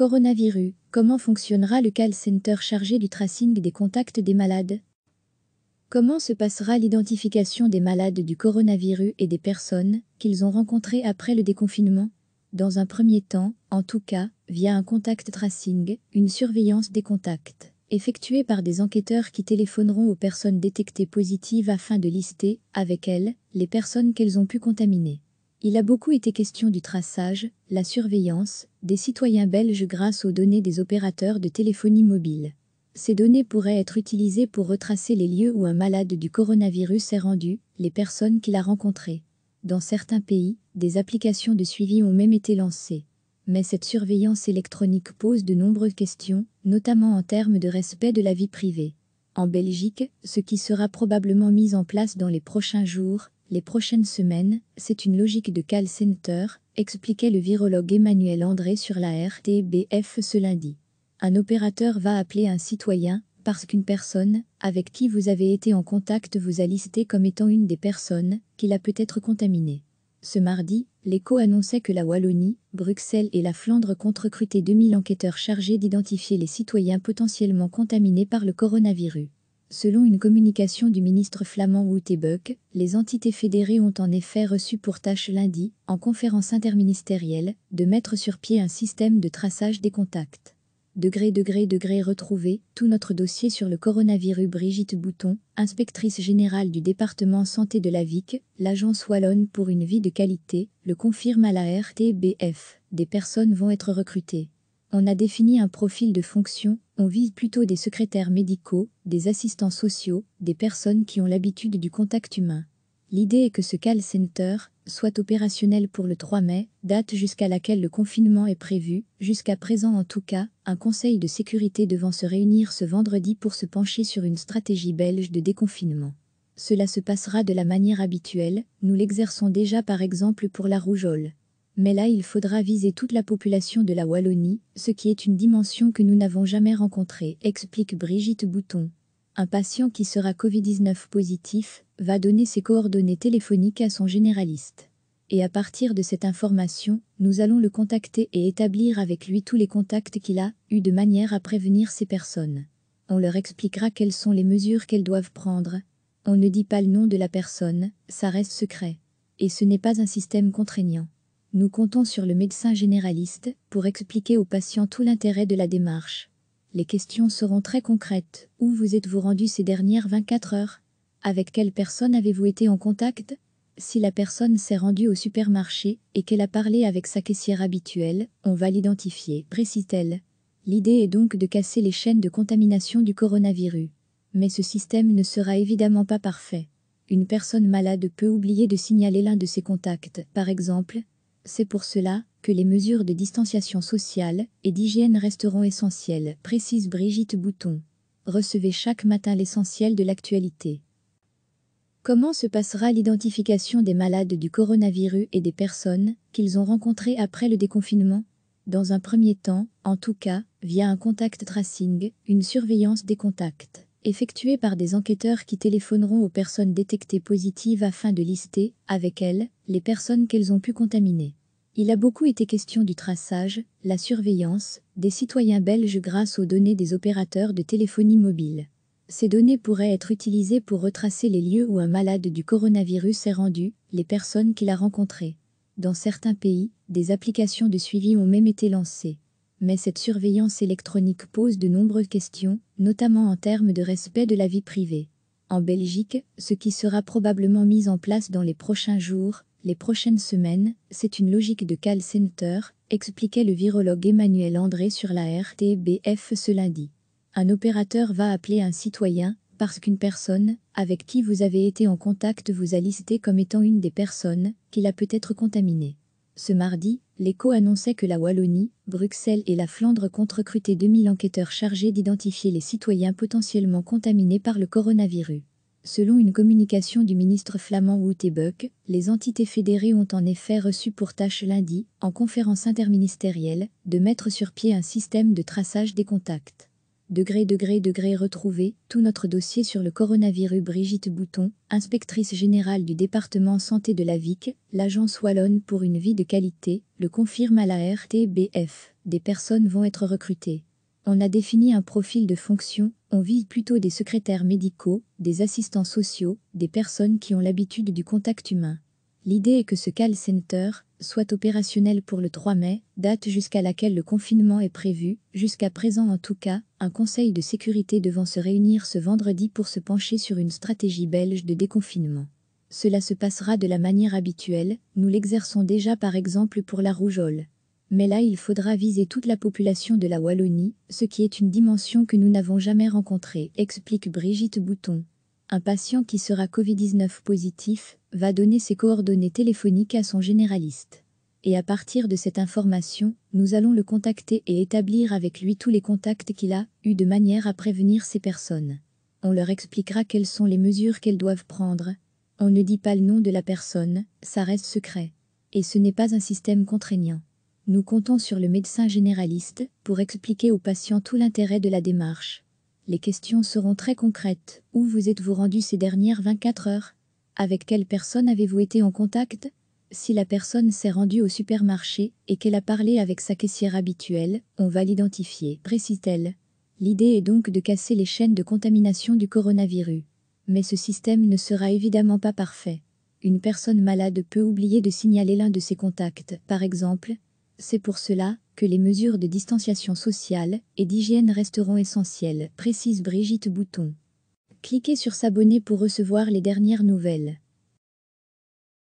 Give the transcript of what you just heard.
Coronavirus, comment fonctionnera le call center chargé du tracing des contacts des malades Comment se passera l'identification des malades du coronavirus et des personnes qu'ils ont rencontrées après le déconfinement Dans un premier temps, en tout cas, via un contact tracing, une surveillance des contacts, effectuée par des enquêteurs qui téléphoneront aux personnes détectées positives afin de lister, avec elles, les personnes qu'elles ont pu contaminer. Il a beaucoup été question du traçage, la surveillance, des citoyens belges grâce aux données des opérateurs de téléphonie mobile. Ces données pourraient être utilisées pour retracer les lieux où un malade du coronavirus est rendu, les personnes qu'il a rencontrées. Dans certains pays, des applications de suivi ont même été lancées. Mais cette surveillance électronique pose de nombreuses questions, notamment en termes de respect de la vie privée. En Belgique, ce qui sera probablement mis en place dans les prochains jours, les prochaines semaines, c'est une logique de call center, expliquait le virologue Emmanuel André sur la RTBF ce lundi. Un opérateur va appeler un citoyen parce qu'une personne avec qui vous avez été en contact vous a listé comme étant une des personnes qu'il a peut-être contaminée. Ce mardi, l'écho annonçait que la Wallonie, Bruxelles et la Flandre comptent recruter 2000 enquêteurs chargés d'identifier les citoyens potentiellement contaminés par le coronavirus. Selon une communication du ministre flamand Wout les entités fédérées ont en effet reçu pour tâche lundi, en conférence interministérielle, de mettre sur pied un système de traçage des contacts. Degré, degré, degré retrouvé, tout notre dossier sur le coronavirus Brigitte Bouton, inspectrice générale du département santé de la VIC, l'agence Wallonne pour une vie de qualité, le confirme à la RTBF. Des personnes vont être recrutées. On a défini un profil de fonction, on vise plutôt des secrétaires médicaux, des assistants sociaux, des personnes qui ont l'habitude du contact humain. L'idée est que ce call center soit opérationnel pour le 3 mai, date jusqu'à laquelle le confinement est prévu. Jusqu'à présent en tout cas, un conseil de sécurité devant se réunir ce vendredi pour se pencher sur une stratégie belge de déconfinement. Cela se passera de la manière habituelle, nous l'exerçons déjà par exemple pour la rougeole. Mais là, il faudra viser toute la population de la Wallonie, ce qui est une dimension que nous n'avons jamais rencontrée, explique Brigitte Bouton. Un patient qui sera Covid-19 positif va donner ses coordonnées téléphoniques à son généraliste. Et à partir de cette information, nous allons le contacter et établir avec lui tous les contacts qu'il a eus de manière à prévenir ces personnes. On leur expliquera quelles sont les mesures qu'elles doivent prendre. On ne dit pas le nom de la personne, ça reste secret. Et ce n'est pas un système contraignant. Nous comptons sur le médecin généraliste pour expliquer aux patients tout l'intérêt de la démarche. Les questions seront très concrètes. Où vous êtes-vous rendu ces dernières 24 heures Avec quelle personne avez-vous été en contact Si la personne s'est rendue au supermarché et qu'elle a parlé avec sa caissière habituelle, on va l'identifier, précise-t-elle. L'idée est donc de casser les chaînes de contamination du coronavirus. Mais ce système ne sera évidemment pas parfait. Une personne malade peut oublier de signaler l'un de ses contacts, par exemple, c'est pour cela que les mesures de distanciation sociale et d'hygiène resteront essentielles, précise Brigitte Bouton. Recevez chaque matin l'essentiel de l'actualité. Comment se passera l'identification des malades du coronavirus et des personnes qu'ils ont rencontrées après le déconfinement Dans un premier temps, en tout cas, via un contact tracing, une surveillance des contacts, effectuée par des enquêteurs qui téléphoneront aux personnes détectées positives afin de lister, avec elles, les personnes qu'elles ont pu contaminer. Il a beaucoup été question du traçage, la surveillance, des citoyens belges grâce aux données des opérateurs de téléphonie mobile. Ces données pourraient être utilisées pour retracer les lieux où un malade du coronavirus est rendu, les personnes qu'il a rencontrées. Dans certains pays, des applications de suivi ont même été lancées. Mais cette surveillance électronique pose de nombreuses questions, notamment en termes de respect de la vie privée. En Belgique, ce qui sera probablement mis en place dans les prochains jours, les prochaines semaines, c'est une logique de call center, expliquait le virologue Emmanuel André sur la RTBF ce lundi. Un opérateur va appeler un citoyen parce qu'une personne avec qui vous avez été en contact vous a listé comme étant une des personnes qu'il a peut-être contaminée. Ce mardi, l'écho annonçait que la Wallonie, Bruxelles et la Flandre comptent recruter 2000 enquêteurs chargés d'identifier les citoyens potentiellement contaminés par le coronavirus. Selon une communication du ministre flamand Wouttebuck, les entités fédérées ont en effet reçu pour tâche lundi, en conférence interministérielle, de mettre sur pied un système de traçage des contacts. Degré, degré, degré retrouvé, tout notre dossier sur le coronavirus Brigitte Bouton, inspectrice générale du département santé de la VIC, l'agence Wallonne pour une vie de qualité, le confirme à la RTBF. Des personnes vont être recrutées. On a défini un profil de fonction, on vise plutôt des secrétaires médicaux, des assistants sociaux, des personnes qui ont l'habitude du contact humain. L'idée est que ce call center soit opérationnel pour le 3 mai, date jusqu'à laquelle le confinement est prévu. Jusqu'à présent en tout cas, un conseil de sécurité devant se réunir ce vendredi pour se pencher sur une stratégie belge de déconfinement. Cela se passera de la manière habituelle, nous l'exerçons déjà par exemple pour la rougeole. Mais là il faudra viser toute la population de la Wallonie, ce qui est une dimension que nous n'avons jamais rencontrée, explique Brigitte Bouton. Un patient qui sera Covid-19 positif va donner ses coordonnées téléphoniques à son généraliste. Et à partir de cette information, nous allons le contacter et établir avec lui tous les contacts qu'il a eus de manière à prévenir ces personnes. On leur expliquera quelles sont les mesures qu'elles doivent prendre. On ne dit pas le nom de la personne, ça reste secret. Et ce n'est pas un système contraignant. Nous comptons sur le médecin généraliste pour expliquer aux patients tout l'intérêt de la démarche. Les questions seront très concrètes. Où vous êtes-vous rendu ces dernières 24 heures Avec quelle personne avez-vous été en contact Si la personne s'est rendue au supermarché et qu'elle a parlé avec sa caissière habituelle, on va l'identifier, précise-t-elle. L'idée est donc de casser les chaînes de contamination du coronavirus. Mais ce système ne sera évidemment pas parfait. Une personne malade peut oublier de signaler l'un de ses contacts, par exemple, c'est pour cela que les mesures de distanciation sociale et d'hygiène resteront essentielles, précise Brigitte Bouton. Cliquez sur s'abonner pour recevoir les dernières nouvelles.